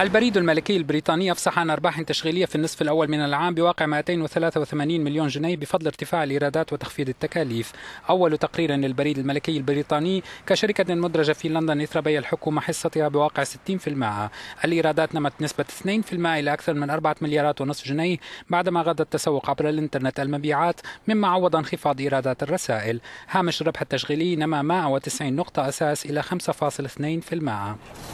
البريد الملكي البريطاني أفصح عن أرباح تشغيلية في النصف الأول من العام بواقع 283 مليون جنيه بفضل ارتفاع الإيرادات وتخفيض التكاليف أول تقرير للبريد الملكي البريطاني كشركة مدرجة في لندن إثر بيع الحكومة حصتها بواقع 60% الإيرادات نمت نسبة 2% إلى أكثر من 4 مليارات ونصف جنيه بعدما غدا التسوق عبر الإنترنت المبيعات مما عوض انخفاض إيرادات الرسائل هامش الربح التشغيلي نما 190 نقطة أساس إلى 5.2%